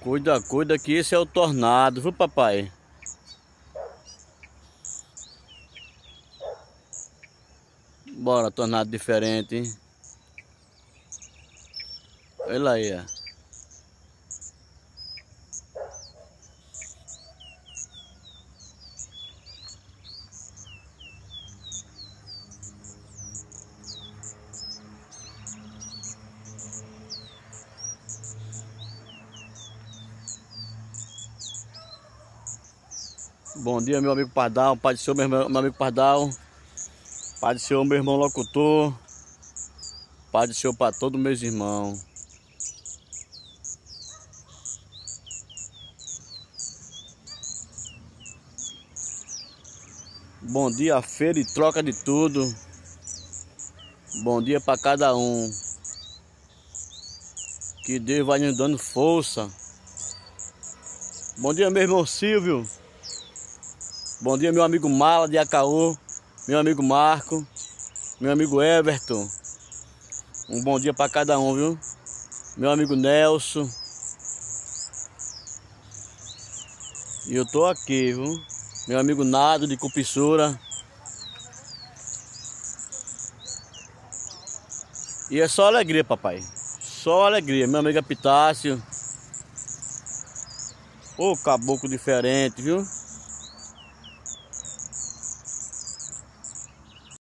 Cuida, cuida que esse é o tornado, viu papai? Bora, tornado diferente, hein? Olha aí, ó. Bom dia, meu amigo Pardal, Pai do Senhor, meu, meu amigo Pardal, Pai do Senhor, meu irmão locutor, Pai do Senhor para todos meus irmãos. Bom dia, feira e troca de tudo. Bom dia para cada um. Que Deus vai nos dando força. Bom dia, meu irmão Silvio. Bom dia, meu amigo Mala de Acaú, meu amigo Marco, meu amigo Everton. Um bom dia para cada um, viu? Meu amigo Nelson. E eu tô aqui, viu? Meu amigo Nado de Cupissura. E é só alegria, papai. Só alegria. Meu amigo Epitácio. Ô, caboclo diferente, viu?